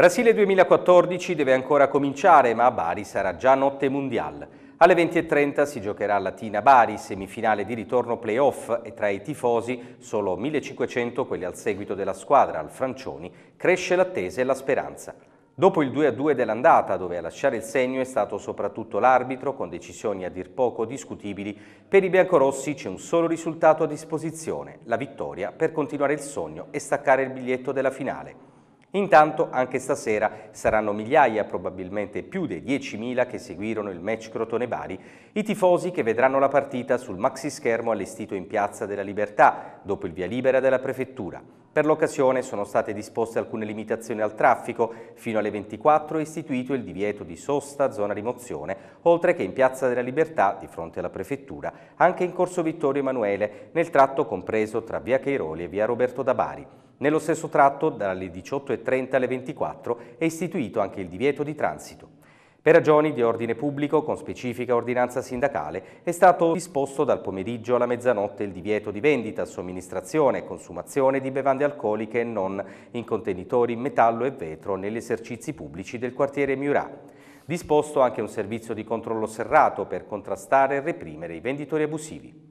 Brasile 2014 deve ancora cominciare, ma a Bari sarà già notte mondiale. Alle 20.30 si giocherà Latina Bari, semifinale di ritorno playoff e tra i tifosi solo 1500 quelli al seguito della squadra al Francioni cresce l'attesa e la speranza. Dopo il 2-2 dell'andata, dove a lasciare il segno è stato soprattutto l'arbitro, con decisioni a dir poco discutibili, per i biancorossi c'è un solo risultato a disposizione, la vittoria per continuare il sogno e staccare il biglietto della finale. Intanto anche stasera saranno migliaia, probabilmente più dei 10.000 che seguirono il match Crotone-Bari, i tifosi che vedranno la partita sul maxischermo allestito in Piazza della Libertà, dopo il via libera della Prefettura. Per l'occasione sono state disposte alcune limitazioni al traffico, fino alle 24 è istituito il divieto di sosta, zona rimozione, oltre che in Piazza della Libertà, di fronte alla Prefettura, anche in Corso Vittorio Emanuele, nel tratto compreso tra via Cheiroli e via Roberto da Bari. Nello stesso tratto, dalle 18.30 alle 24, è istituito anche il divieto di transito. Per ragioni di ordine pubblico, con specifica ordinanza sindacale, è stato disposto dal pomeriggio alla mezzanotte il divieto di vendita, somministrazione e consumazione di bevande alcoliche e non in contenitori in metallo e vetro negli esercizi pubblici del quartiere Miurà. Disposto anche un servizio di controllo serrato per contrastare e reprimere i venditori abusivi.